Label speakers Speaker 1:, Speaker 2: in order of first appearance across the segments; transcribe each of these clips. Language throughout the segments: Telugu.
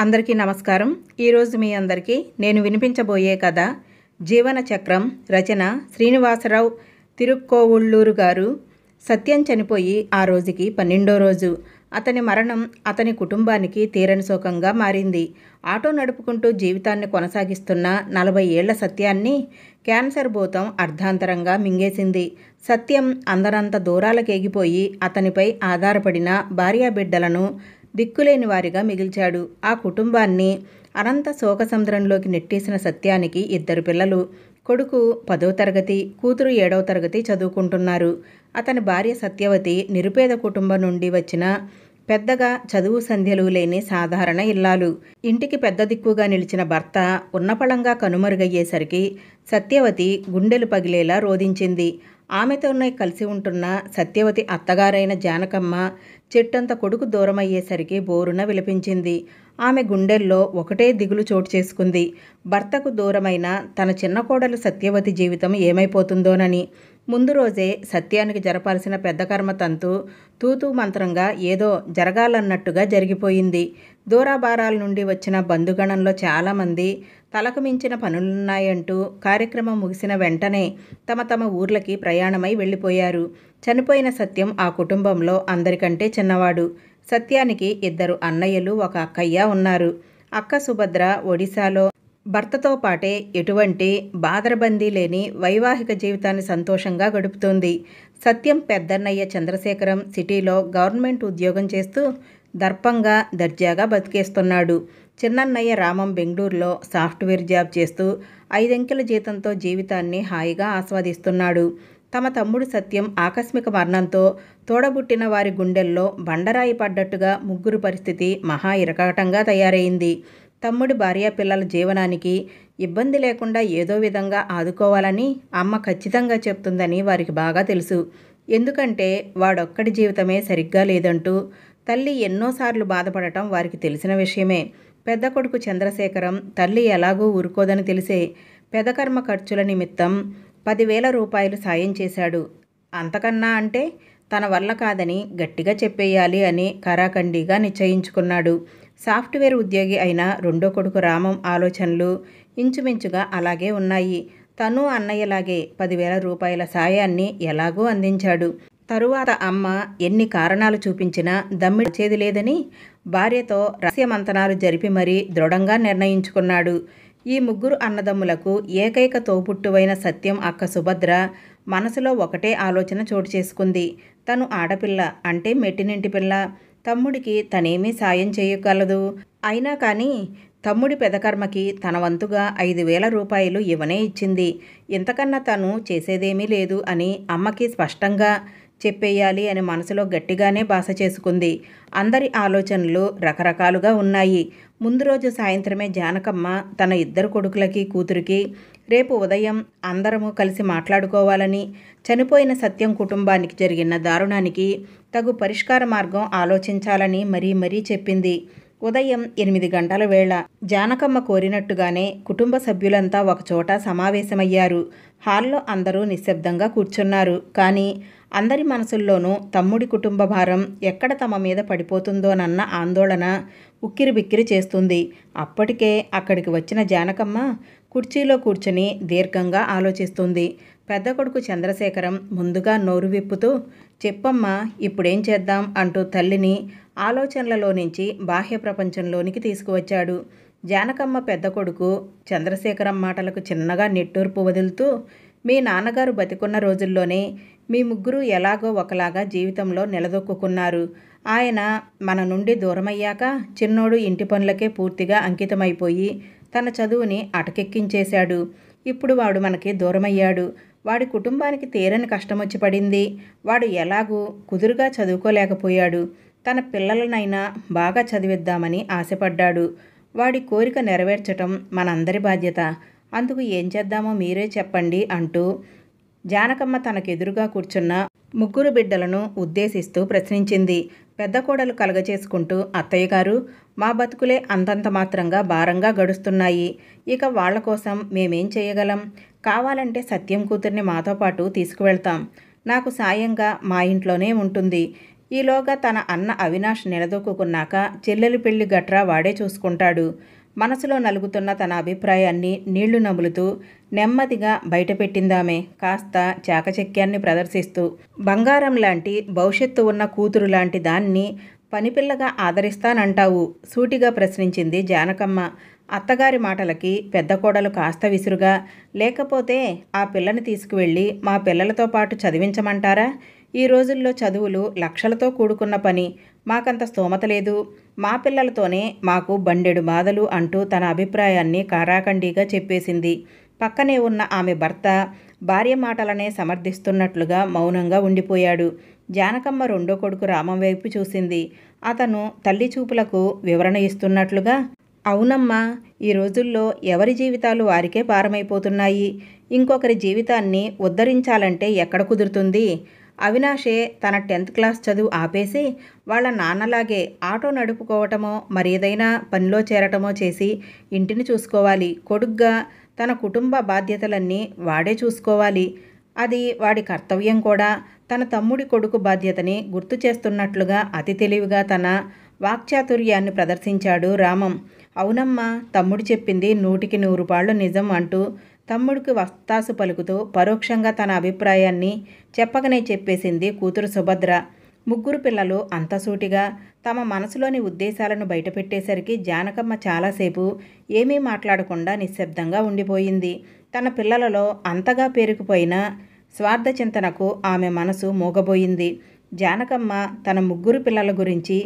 Speaker 1: అందరికీ నమస్కారం ఈరోజు మీ అందరికీ నేను వినిపించబోయే కథ జీవన చక్రం రచన శ్రీనివాసరావు తిరుక్కోవుళ్ళూరు గారు సత్యం చనిపోయి ఆ రోజుకి పన్నెండో రోజు అతని మరణం అతని కుటుంబానికి తీరని శోకంగా మారింది ఆటో నడుపుకుంటూ జీవితాన్ని కొనసాగిస్తున్న నలభై ఏళ్ల సత్యాన్ని క్యాన్సర్ భూతం అర్ధాంతరంగా మింగేసింది సత్యం అందరంత దూరాలకేగిపోయి అతనిపై ఆధారపడిన భార్యాబిడ్డలను బిడ్డలను దిక్కులేని వారిగా మిగిల్చాడు ఆ కుటుంబాన్ని అనంత శోకసముద్రంలోకి నెట్టేసిన సత్యానికి ఇద్దరు పిల్లలు కొడుకు పదో తరగతి కూతురు ఏడవ తరగతి చదువుకుంటున్నారు అతని భార్య సత్యవతి నిరుపేద కుటుంబం నుండి వచ్చిన పెద్దగా చదువు సంధ్యలు లేని సాధారణ ఇల్లాలు ఇంటికి పెద్ద దిక్కుగా నిలిచిన భర్త ఉన్నపళంగా కనుమరుగయ్యేసరికి సత్యవతి గుండెలు పగిలేలా రోధించింది ఆమెతోనే కలిసి ఉంటున్న సత్యవతి అత్తగారైన జానకమ్మ చెట్టంత కొడుకు దూరమయ్యేసరికి బోరున విలపించింది ఆమె గుండెల్లో ఒకటే దిగులు చోటు చేసుకుంది భర్తకు దూరమైన తన చిన్న కోడలు సత్యవతి జీవితం ఏమైపోతుందోనని ముందు రోజే సత్యానికి జరపాల్సిన పెద్ద కర్మ తంతు మంత్రంగా ఏదో జరగాలన్నట్టుగా జరిగిపోయింది దూరాభారాల నుండి వచ్చిన బంధుగణంలో చాలామంది తలకు మించిన పనులున్నాయంటూ కార్యక్రమం ముగిసిన వెంటనే తమ తమ ఊర్లకి ప్రయాణమై వెళ్ళిపోయారు చనిపోయిన సత్యం ఆ కుటుంబంలో అందరికంటే చిన్నవాడు సత్యానికి ఇద్దరు అన్నయ్యలు ఒక అక్కయ్య ఉన్నారు అక్క సుభద్ర ఒడిశాలో భర్తతో పాటే ఎటువంటి బాదరబందీ లేని వైవాహిక జీవితాన్ని సంతోషంగా గడుపుతోంది సత్యం పెద్దన్నయ్య చంద్రశేఖరం సిటీలో గవర్నమెంట్ ఉద్యోగం చేస్తూ దర్పంగా దర్జాగా బతికేస్తున్నాడు చిన్నన్నయ్య రామం బెంగళూరులో సాఫ్ట్వేర్ జాబ్ చేస్తూ ఐదంకెల జీతంతో జీవితాన్ని హాయిగా ఆస్వాదిస్తున్నాడు తమ తమ్ముడు సత్యం ఆకస్మిక మరణంతో తోడబుట్టిన వారి గుండెల్లో బండరాయి పడ్డట్టుగా ముగ్గురు పరిస్థితి మహా ఇరకటంగా తయారైంది తమ్ముడి భార్య పిల్లల జీవనానికి ఇబ్బంది లేకుండా ఏదో విధంగా ఆదుకోవాలని అమ్మ ఖచ్చితంగా చెప్తుందని వారికి బాగా తెలుసు ఎందుకంటే వాడొక్కడి జీవితమే సరిగ్గా లేదంటూ తల్లి ఎన్నోసార్లు బాధపడటం వారికి తెలిసిన విషయమే పెద్ద కొడుకు చంద్రశేఖరం తల్లి ఎలాగూ ఊరుకోదని తెలిసే పెదకర్మ ఖర్చుల నిమిత్తం పదివేల రూపాయలు సాయం చేశాడు అంతకన్నా అంటే తన వల్ల కాదని గట్టిగా చెప్పేయాలి అని కరాఖండిగా నిశ్చయించుకున్నాడు సాఫ్ట్వేర్ ఉద్యోగి అయిన రెండో కొడుకు రామం ఆలోచనలు ఇంచుమించుగా అలాగే ఉన్నాయి తను అన్నయ్యలాగే పదివేల రూపాయల సాయాన్ని ఎలాగూ అందించాడు తరువాత అమ్మ ఎన్ని కారణాలు చూపించినా దమ్మిడిచేది లేదని భార్యతో రహస్యమంతనాలు జరిపి మరీ దృఢంగా నిర్ణయించుకున్నాడు ఈ ముగ్గురు అన్నదమ్ములకు ఏకైక తోపుట్టువైన సత్యం అక్క సుభద్ర మనసులో ఒకటే ఆలోచన చోటు చేసుకుంది తను ఆడపిల్ల అంటే మెట్టినింటి పిల్ల తమ్ముడికి తనేమీ సాయం చేయగలదు అయినా కానీ తమ్ముడి పెదకర్మకి తన వంతుగా ఐదు వేల రూపాయలు ఇవ్వనే ఇచ్చింది ఇంతకన్నా తను చేసేదేమీ లేదు అని అమ్మకి స్పష్టంగా చెప్పేయాలి అని మనసులో గట్టిగానే బాస చేసుకుంది అందరి ఆలోచనలు రకరకాలుగా ఉన్నాయి ముందు రోజు సాయంత్రమే జానకమ్మ తన ఇద్దరు కొడుకులకి కూతురికి రేపు ఉదయం అందరము కలిసి మాట్లాడుకోవాలని చనిపోయిన సత్యం కుటుంబానికి జరిగిన దారుణానికి తగు పరిష్కార మార్గం ఆలోచించాలని మరీ మరీ చెప్పింది ఉదయం ఎనిమిది గంటల వేళ జానకమ్మ కోరినట్టుగానే కుటుంబ సభ్యులంతా ఒకచోట సమావేశమయ్యారు హాల్లో అందరూ నిశ్శబ్దంగా కూర్చున్నారు కానీ అందరి మనసుల్లోనూ తమ్ముడి కుటుంబ భారం ఎక్కడ తమ మీద పడిపోతుందోనన్న ఆందోళన ఉక్కిరిబిక్కిరి చేస్తుంది అప్పటికే అక్కడికి వచ్చిన జానకమ్మ కుర్చీలో కూర్చొని దీర్ఘంగా ఆలోచిస్తుంది పెద్ద కొడుకు చంద్రశేఖరం ముందుగా నోరు విప్పుతూ చెప్పమ్మా ఇప్పుడేం చేద్దాం అంటూ తల్లిని ఆలోచనలలో నుంచి బాహ్య ప్రపంచంలోనికి తీసుకువచ్చాడు జానకమ్మ పెద్ద కొడుకు చంద్రశేఖరం మాటలకు చిన్నగా నిట్టూర్పు వదులుతూ మీ నాన్నగారు బతికున్న రోజుల్లోనే మీ ముగ్గురు ఎలాగో ఒకలాగా జీవితంలో నిలదొక్కున్నారు ఆయన మన నుండి దూరమయ్యాక చిన్నోడు ఇంటి పనులకే పూర్తిగా అంకితమైపోయి తన చదువుని అటకెక్కించేశాడు ఇప్పుడు వాడు మనకి దూరమయ్యాడు వాడి కుటుంబానికి తీరని కష్టం వచ్చి పడింది వాడు ఎలాగూ కుదురుగా చదువుకోలేకపోయాడు తన పిల్లలనైనా బాగా చదివిద్దామని ఆశపడ్డాడు వాడి కోరిక నెరవేర్చటం మనందరి బాధ్యత అందుకు ఏం చేద్దామో మీరే చెప్పండి అంటూ జానకమ్మ తనకెదురుగా కూర్చున్న ముగ్గురు బిడ్డలను ఉద్దేశిస్తూ ప్రశ్నించింది పెద్ద కోడలు కలగచేసుకుంటూ అత్తయ్య గారు మా బతుకులే అంతంత మాత్రంగా భారంగా గడుస్తున్నాయి ఇక వాళ్ల కోసం మేమేం చేయగలం కావాలంటే సత్యం కూతుర్ని మాతో పాటు తీసుకువెళ్తాం నాకు సాయంగా మా ఇంట్లోనే ఉంటుంది ఈలోగా తన అన్న అవినాష్ నిలదొక్కున్నాక చెల్లెలి పెళ్లి గట్రా వాడే చూసుకుంటాడు మనసులో నలుగుతున్న తన అభిప్రాయాన్ని నీళ్లు నములుతూ నెమ్మదిగా బయటపెట్టిందామే కాస్త చాకచక్యాన్ని ప్రదర్శిస్తూ బంగారం లాంటి భవిష్యత్తు ఉన్న కూతురు లాంటి దాన్ని పనిపిల్లగా ఆదరిస్తానంటావు సూటిగా ప్రశ్నించింది జానకమ్మ అత్తగారి మాటలకి పెద్ద కోడలు కాస్త విసురుగా లేకపోతే ఆ పిల్లని తీసుకువెళ్ళి మా పిల్లలతో పాటు చదివించమంటారా ఈ రోజుల్లో చదువులు లక్షలతో కూడుకున్న పని మాకంత స్తోమత లేదు మా పిల్లలతోనే మాకు బండెడు బాధలు అంటూ తన అభిప్రాయాన్ని కారాఖండీగా చెప్పేసింది పక్కనే ఉన్న ఆమె భర్త భార్య మాటలనే సమర్థిస్తున్నట్లుగా మౌనంగా ఉండిపోయాడు జానకమ్మ రెండో కొడుకు రామం వైపు చూసింది అతను తల్లి చూపులకు వివరణ ఇస్తున్నట్లుగా అవునమ్మా ఈ రోజుల్లో ఎవరి జీవితాలు వారికే పారమైపోతున్నాయి ఇంకొకరి జీవితాన్ని ఉద్ధరించాలంటే ఎక్కడ కుదురుతుంది అవినాషే తన టెన్త్ క్లాస్ చదువు ఆపేసి వాళ్ళ నాన్నలాగే ఆటో నడుపుకోవటమో మరేదైనా పనిలో చేరటమో చేసి ఇంటిని చూసుకోవాలి కొడుగ్గా తన కుటుంబ బాధ్యతలన్నీ వాడే చూసుకోవాలి అది వాడి కర్తవ్యం కూడా తన తమ్ముడి కొడుకు బాధ్యతని గుర్తు చేస్తున్నట్లుగా అతి తెలివిగా తన వాక్చాతుర్యాన్ని ప్రదర్శించాడు రామం అవునమ్మా తమ్ముడు చెప్పింది నూటికి నూరు పాళ్ళు నిజం అంటూ తమ్ముడికి వస్తాసు పలుకుతూ పరోక్షంగా తన అభిప్రాయాన్ని చెప్పకనే చెప్పేసింది కూతురు సుభద్ర ముగ్గురు పిల్లలు అంతసూటిగా తమ మనసులోని ఉద్దేశాలను బయటపెట్టేసరికి జానకమ్మ చాలాసేపు ఏమీ మాట్లాడకుండా నిశ్శబ్దంగా ఉండిపోయింది తన పిల్లలలో అంతగా పేరుకుపోయిన స్వార్థ చింతనకు ఆమె మనసు మూగబోయింది జానకమ్మ తన ముగ్గురు పిల్లల గురించి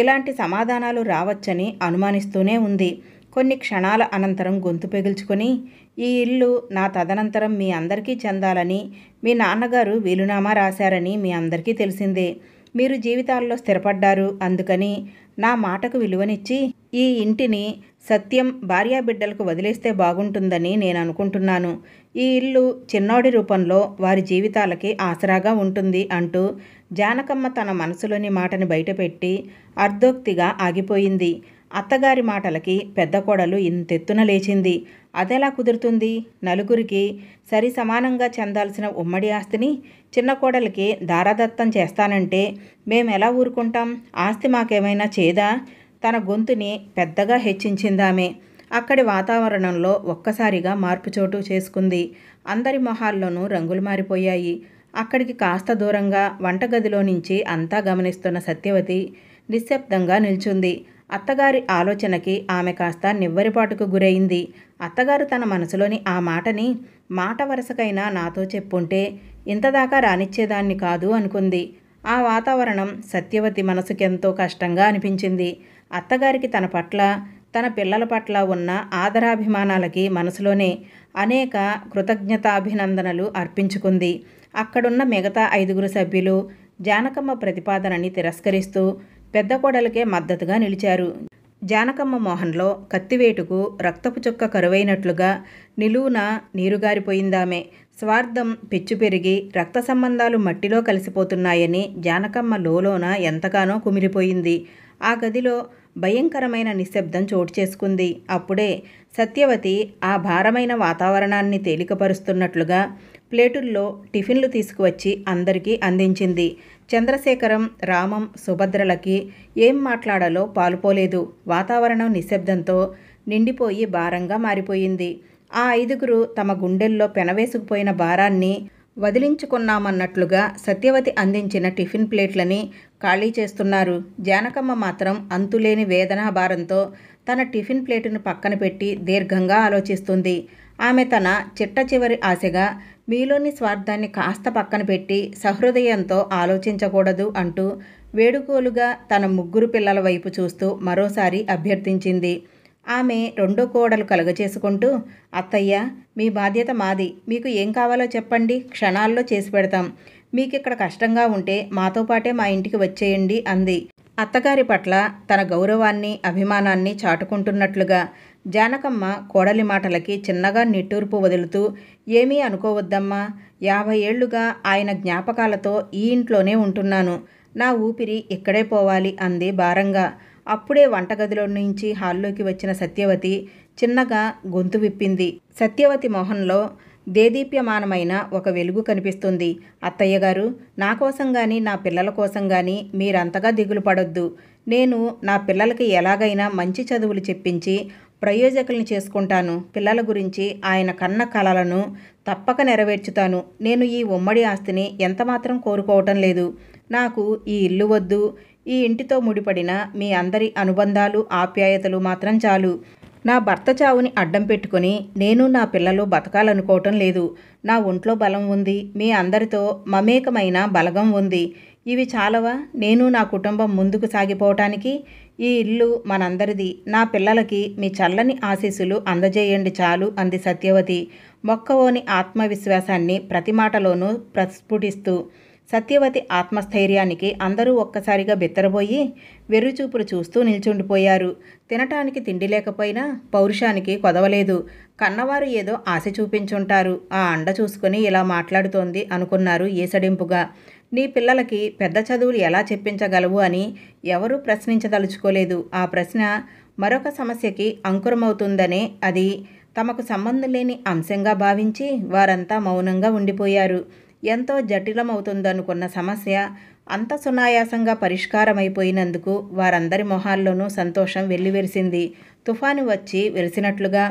Speaker 1: ఇలాంటి సమాధానాలు రావచ్చని అనుమానిస్తూనే ఉంది కొన్ని క్షణాల అనంతరం గొంతు పెగుల్చుకొని ఈ ఇల్లు నా తదనంతరం మీ అందరికీ చెందాలని మీ నాన్నగారు వీలునామా రాశారని మీ అందరికీ తెలిసిందే మీరు జీవితాల్లో స్థిరపడ్డారు అందుకని నా మాటకు విలువనిచ్చి ఈ ఇంటిని సత్యం భార్యాబిడ్డలకు వదిలేస్తే బాగుంటుందని నేను అనుకుంటున్నాను ఈ ఇల్లు చిన్నోడి రూపంలో వారి జీవితాలకి ఆసరాగా ఉంటుంది అంటూ జానకమ్మ తన మనసులోని మాటని బయటపెట్టి అర్ధోక్తిగా ఆగిపోయింది అత్తగారి మాటలకి పెద్ద కోడలు ఇంతెత్తున లేచింది అదెలా కుదురుతుంది నలుగురికి సరి సమానంగా చెందాల్సిన ఉమ్మడి ఆస్తిని చిన్న కోడలికి దారాదత్తం చేస్తానంటే మేమెలా ఊరుకుంటాం ఆస్తి మాకేమైనా చేదా తన గొంతుని పెద్దగా హెచ్చించిందామే అక్కడి వాతావరణంలో ఒక్కసారిగా మార్పు చోటు చేసుకుంది అందరి మొహాల్లోనూ రంగులు మారిపోయాయి అక్కడికి కాస్త దూరంగా వంటగదిలో నుంచి అంతా గమనిస్తున్న సత్యవతి నిశ్శబ్దంగా నిల్చుంది అత్తగారి ఆలోచనకి ఆమె కాస్త నివ్వరిపాటుకు గురైంది అత్తగారు తన మనసులోని ఆ మాటని మాట వరుసకైనా నాతో చెప్పుంటే ఇంతదాకా రానిచ్చేదాన్ని కాదు అనుకుంది ఆ వాతావరణం సత్యవతి మనసుకెంతో కష్టంగా అనిపించింది అత్తగారికి తన పట్ల తన పిల్లల పట్ల ఉన్న ఆదరాభిమానాలకి మనసులోనే అనేక కృతజ్ఞతాభినందనలు అర్పించుకుంది అక్కడున్న మిగతా ఐదుగురు సభ్యులు జానకమ్మ ప్రతిపాదనని తిరస్కరిస్తూ పెద్ద కోడలకే మద్దతుగా నిలిచారు జానకమ్మ మోహన్లో కత్తివేటుకు రక్తపు చుక్క కరువైనట్లుగా నిలువున నీరుగారిపోయిందామే స్వార్థం పిచ్చు పెరిగి రక్త సంబంధాలు మట్టిలో కలిసిపోతున్నాయని జానకమ్మ లోలోన ఎంతగానో కుమిలిపోయింది ఆ గదిలో భయంకరమైన నిశ్శబ్దం చోటు చేసుకుంది అప్పుడే సత్యవతి ఆ భారమైన వాతావరణాన్ని తేలికపరుస్తున్నట్లుగా ప్లేటుల్లో టిఫిన్లు తీసుకువచ్చి అందరికీ అందించింది చంద్రశేఖరం రామం సుభద్రలకి ఏం మాట్లాడాలో పాలుపోలేదు వాతావరణం నిశ్శబ్దంతో నిండిపోయి భారంగా మారిపోయింది ఆ ఐదుగురు తమ గుండెల్లో పెనవేసుకుపోయిన భారాన్ని వదిలించుకున్నామన్నట్లుగా సత్యవతి అందించిన టిఫిన్ ప్లేట్లని ఖాళీ చేస్తున్నారు జానకమ్మ మాత్రం అంతులేని వేదనా భారంతో తన టిఫిన్ ప్లేటును పక్కన పెట్టి దీర్ఘంగా ఆలోచిస్తుంది ఆమె తన చిట్ట చివరి ఆశగా మీలోని స్వార్థాన్ని కాస్త పక్కన పెట్టి సహృదయంతో ఆలోచించకూడదు అంటూ వేడుకోలుగా తన ముగ్గురు పిల్లల వైపు చూస్తూ మరోసారి అభ్యర్థించింది ఆమె రెండో కోడలు కలుగచేసుకుంటూ అత్తయ్య మీ బాధ్యత మాది మీకు ఏం కావాలో చెప్పండి క్షణాల్లో చేసి పెడతాం మీకు ఇక్కడ కష్టంగా ఉంటే మాతో పాటే మా ఇంటికి వచ్చేయండి అంది అత్తగారి పట్ల తన గౌరవాన్ని అభిమానాన్ని చాటుకుంటున్నట్లుగా జానకమ్మ కోడలి మాటలకి చిన్నగా నిట్టూర్పు వదులుతూ ఏమీ అనుకోవద్దమ్మా యాభై ఏళ్లుగా ఆయన జ్ఞాపకాలతో ఈ ఇంట్లోనే ఉంటున్నాను నా ఊపిరి ఇక్కడే పోవాలి అంది భారంగా అప్పుడే వంటగదిలో నుంచి హాల్లోకి వచ్చిన సత్యవతి చిన్నగా గొంతు విప్పింది సత్యవతి మొహంలో దేదీప్యమానమైన ఒక వెలుగు కనిపిస్తుంది అత్తయ్య గారు నా కోసం కానీ నా పిల్లల కోసం కానీ మీరంతగా దిగులు పడొద్దు నేను నా పిల్లలకి ఎలాగైనా మంచి చదువులు చెప్పించి ప్రయోజకులను చేసుకుంటాను పిల్లల గురించి ఆయన కన్న కళలను తప్పక నెరవేర్చుతాను నేను ఈ ఉమ్మడి ఆస్తిని ఎంతమాత్రం కోరుకోవటం లేదు నాకు ఈ ఇల్లు వద్దు ఈ ఇంటితో ముడిపడిన మీ అందరి అనుబంధాలు ఆప్యాయతలు మాత్రం చాలు నా భర్త చావుని అడ్డం పెట్టుకుని నేను నా పిల్లలు బతకాలనుకోవటం లేదు నా ఒంట్లో బలం ఉంది మీ అందరితో మమేకమైన బలగం ఉంది ఇవి చాలవా నేను నా కుటుంబం ముందుకు సాగిపోవటానికి ఈ ఇల్లు మనందరిది నా పిల్లలకి మీ చల్లని ఆశీస్సులు అందజేయండి చాలు అంది సత్యవతి మొక్కవోని ఆత్మవిశ్వాసాన్ని ప్రతి మాటలోనూ ప్రస్ఫుటిస్తూ సత్యవతి ఆత్మస్థైర్యానికి అందరూ ఒక్కసారిగా బెత్తరబోయి వెర్రిచూపులు చూస్తూ నిల్చుండిపోయారు తినటానికి తిండి లేకపోయినా పౌరుషానికి కొదవలేదు కన్నవారు ఏదో ఆశ చూపించుంటారు ఆ అండ చూసుకొని ఇలా మాట్లాడుతోంది అనుకున్నారు ఏసడింపుగా నీ పిల్లలకి పెద్ద చదువులు ఎలా చెప్పించగలవు అని ఎవరూ ప్రశ్నించదలుచుకోలేదు ఆ ప్రశ్న మరొక సమస్యకి అంకురమవుతుందనే అది తమకు సంబంధం లేని అంశంగా భావించి వారంతా మౌనంగా ఉండిపోయారు ఎంతో జటిలమవుతుందనుకున్న సమస్య అంత సునాయాసంగా పరిష్కారమైపోయినందుకు వారందరి మొహాల్లోనూ సంతోషం వెల్లివెరిసింది తుఫాను వచ్చి వెలిసినట్లుగా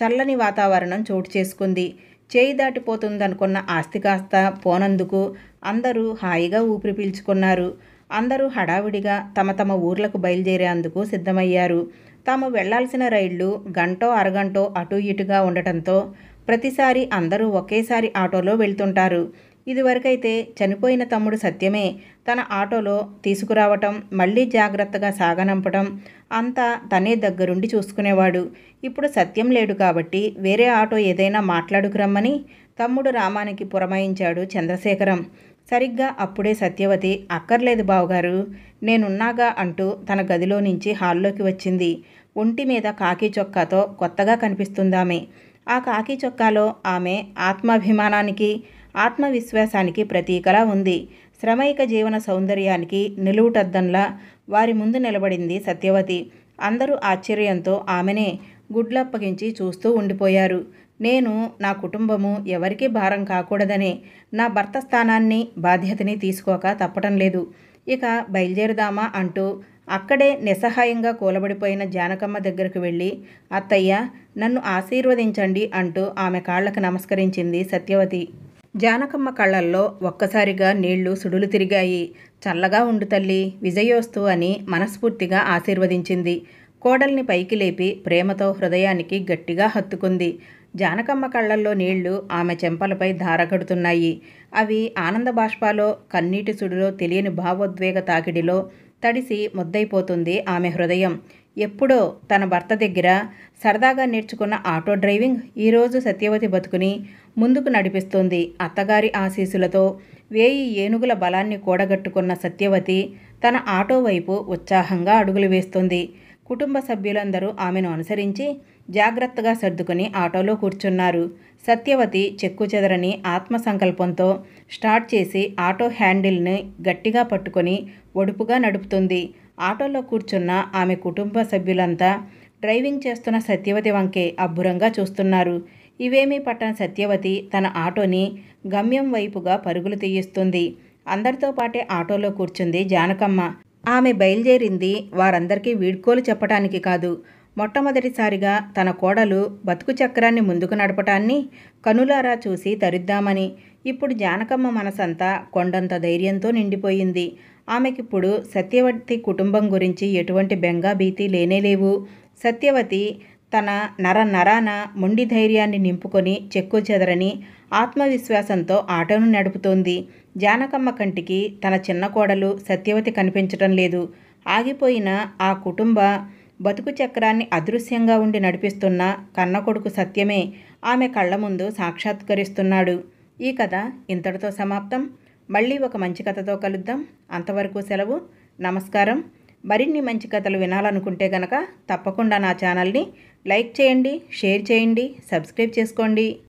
Speaker 1: చల్లని వాతావరణం చోటు చేసుకుంది చేయి దాటిపోతుందనుకున్న ఆస్తి కాస్త పోనందుకు అందరూ హాయిగా ఊపిరి పీల్చుకున్నారు అందరూ హడావిడిగా తమ తమ ఊర్లకు బయలుదేరేందుకు సిద్ధమయ్యారు తాము వెళ్లాల్సిన రైళ్లు గంటో అరగంటో అటు ఇటుగా ఉండటంతో ప్రతిసారి అందరూ ఒకేసారి ఆటోలో వెళ్తుంటారు ఇదివరకైతే చనిపోయిన తమ్ముడు సత్యమే తన ఆటోలో తీసుకురావటం మళ్ళీ జాగ్రత్తగా సాగనంపడం అంతా తనే దగ్గరుండి చూసుకునేవాడు ఇప్పుడు సత్యం లేడు కాబట్టి వేరే ఆటో ఏదైనా మాట్లాడుకురమ్మని తమ్ముడు రామానికి పురమాయించాడు చంద్రశేఖరం సరిగ్గా అప్పుడే సత్యవతి అక్కర్లేదు బావగారు నేనున్నాగా అంటూ తన గదిలో నుంచి హాల్లోకి వచ్చింది ఒంటి మీద కాకి చొక్కాతో కొత్తగా కనిపిస్తుందామె ఆ కాకి చొక్కాలో ఆమె ఆత్మాభిమానానికి ఆత్మవిశ్వాసానికి ప్రతీకలా ఉంది శ్రమైక జీవన సౌందర్యానికి నిలువుటద్దంలా వారి ముందు నిలబడింది సత్యవతి అందరూ ఆశ్చర్యంతో ఆమెనే గుడ్లప్పగించి చూస్తూ ఉండిపోయారు నేను నా కుటుంబము ఎవరికీ భారం కాకూడదనే నా భర్త స్థానాన్ని బాధ్యతని తీసుకోక తప్పటం లేదు ఇక బయలుదేరుదామా అంటూ అక్కడే నిస్సహాయంగా కూలబడిపోయిన జానకమ్మ దగ్గరకు వెళ్ళి అత్తయ్య నన్ను ఆశీర్వదించండి అంటూ ఆమె కాళ్లకు నమస్కరించింది సత్యవతి జానకమ్మ కళ్ళల్లో ఒక్కసారిగా నీళ్లు సుడులు తిరిగాయి చల్లగా ఉండు తల్లి విజయోస్తు అని మనస్ఫూర్తిగా ఆశీర్వదించింది కోడల్ని పైకి లేపి ప్రేమతో హృదయానికి గట్టిగా హత్తుకుంది జానకమ్మ కళ్ళల్లో నీళ్లు ఆమె చెంపలపై ధారగడుతున్నాయి అవి ఆనంద బాష్పాలో కన్నీటి సుడిలో తెలియని భావోద్వేగ తాకిడిలో తడిసి ముద్దైపోతుంది ఆమె హృదయం ఎప్పుడో తన భర్త దగ్గర సరదాగా నేర్చుకున్న ఆటో డ్రైవింగ్ ఈరోజు సత్యవతి బతుకుని ముందుకు నడిపిస్తుంది అత్తగారి ఆశీసులతో వేయి ఏనుగుల బలాన్ని కూడగట్టుకున్న సత్యవతి తన ఆటో వైపు ఉత్సాహంగా అడుగులు వేస్తుంది కుటుంబ సభ్యులందరూ ఆమెను అనుసరించి జాగ్రత్తగా సర్దుకుని ఆటోలో కూర్చున్నారు సత్యవతి చెక్కు చెదరని ఆత్మసంకల్పంతో స్టార్ట్ చేసి ఆటో హ్యాండిల్ని గట్టిగా పట్టుకొని ఒడుపుగా నడుపుతుంది ఆటోలో కూర్చున్న ఆమె కుటుంబ సభ్యులంతా డ్రైవింగ్ చేస్తున్న సత్యవతి వంకే అబ్బురంగా చూస్తున్నారు ఇవేమీ పట్టని సత్యవతి తన ఆటోని గమ్యం వైపుగా పరుగులు తీయిస్తుంది అందరితో పాటే ఆటోలో కూర్చుంది జానకమ్మ ఆమె బయలుదేరింది వారందరికీ వీడ్కోలు చెప్పటానికి కాదు మొట్టమొదటిసారిగా తన కోడలు బతుకు చక్రాన్ని ముందుకు నడపటాన్ని కనులారా చూసి తరిద్దామని ఇప్పుడు జానకమ్మ మనసంతా కొండంత ధైర్యంతో నిండిపోయింది ఆమెకిప్పుడు సత్యవతి కుటుంబం గురించి ఎటువంటి బెంగా భీతి లేనేలేవు సత్యవతి తన నర నరాన మొండి ధైర్యాన్ని నింపుకొని చెక్కు చెదరని ఆత్మవిశ్వాసంతో ఆటను నడుపుతోంది జానకమ్మ కంటికి తన చిన్న కోడలు సత్యవతి కనిపించటం లేదు ఆగిపోయిన ఆ కుటుంబ బతుకు చక్రాన్ని అదృశ్యంగా ఉండి నడిపిస్తున్న కన్న కొడుకు సత్యమే ఆమె కళ్ళ ముందు సాక్షాత్కరిస్తున్నాడు ఈ కథ ఇంతటితో సమాప్తం మళ్ళీ ఒక మంచి కథతో కలుద్దాం అంతవరకు సెలవు నమస్కారం మరిన్ని మంచి కథలు వినాలనుకుంటే కనుక తప్పకుండా నా ఛానల్ని లైక్ చేయండి షేర్ చేయండి సబ్స్క్రైబ్ చేసుకోండి